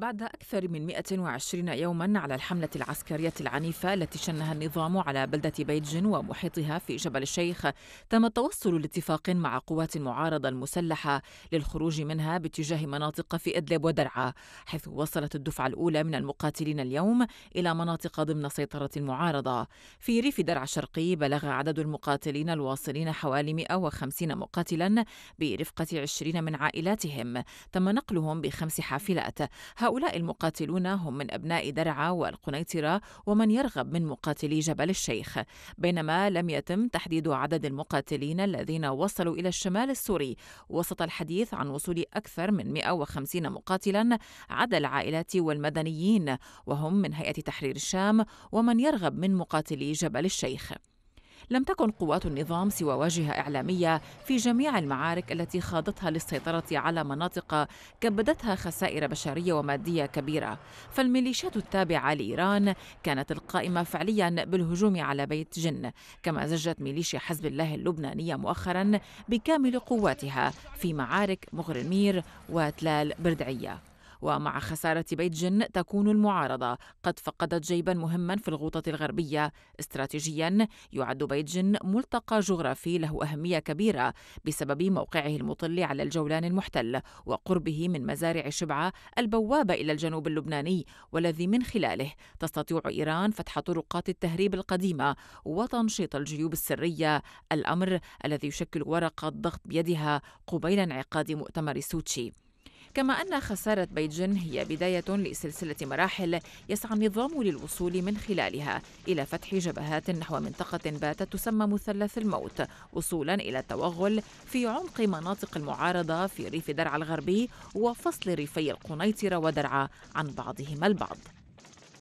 بعد أكثر من 120 يوما على الحملة العسكرية العنيفة التي شنها النظام على بلدة بيجن ومحيطها في جبل الشيخ، تم التوصل لاتفاق مع قوات المعارضة المسلحة للخروج منها باتجاه مناطق في إدلب ودرعا، حيث وصلت الدفعة الأولى من المقاتلين اليوم إلى مناطق ضمن سيطرة المعارضة. في ريف درعا الشرقي بلغ عدد المقاتلين الواصلين حوالي 150 مقاتلا برفقة 20 من عائلاتهم، تم نقلهم بخمس حافلات. هؤلاء المقاتلون هم من أبناء درعا والقنيطرة ومن يرغب من مقاتلي جبل الشيخ بينما لم يتم تحديد عدد المقاتلين الذين وصلوا إلى الشمال السوري وسط الحديث عن وصول أكثر من 150 مقاتلا عدا العائلات والمدنيين وهم من هيئة تحرير الشام ومن يرغب من مقاتلي جبل الشيخ لم تكن قوات النظام سوى واجهة إعلامية في جميع المعارك التي خاضتها للسيطرة على مناطق كبدتها خسائر بشرية ومادية كبيرة فالميليشيات التابعة لإيران كانت القائمة فعليا بالهجوم على بيت جن كما زجت ميليشيا حزب الله اللبنانية مؤخرا بكامل قواتها في معارك مغرمير وتلال بردعية ومع خسارة بيت جن تكون المعارضة قد فقدت جيبا مهما في الغوطة الغربية استراتيجيا يعد بيت جن ملتقى جغرافي له أهمية كبيرة بسبب موقعه المطل على الجولان المحتل وقربه من مزارع شبعة البوابة إلى الجنوب اللبناني والذي من خلاله تستطيع إيران فتح طرقات التهريب القديمة وتنشيط الجيوب السرية الأمر الذي يشكل ورقة ضغط بيدها قبيل انعقاد مؤتمر سوتشي كما أن خسارة بيجن هي بداية لسلسلة مراحل يسعى النظام للوصول من خلالها إلى فتح جبهات نحو منطقة باتت تسمى مثلث الموت وصولا إلى التوغل في عمق مناطق المعارضة في ريف درعا الغربي وفصل ريفي القنيطرة ودرعا عن بعضهما البعض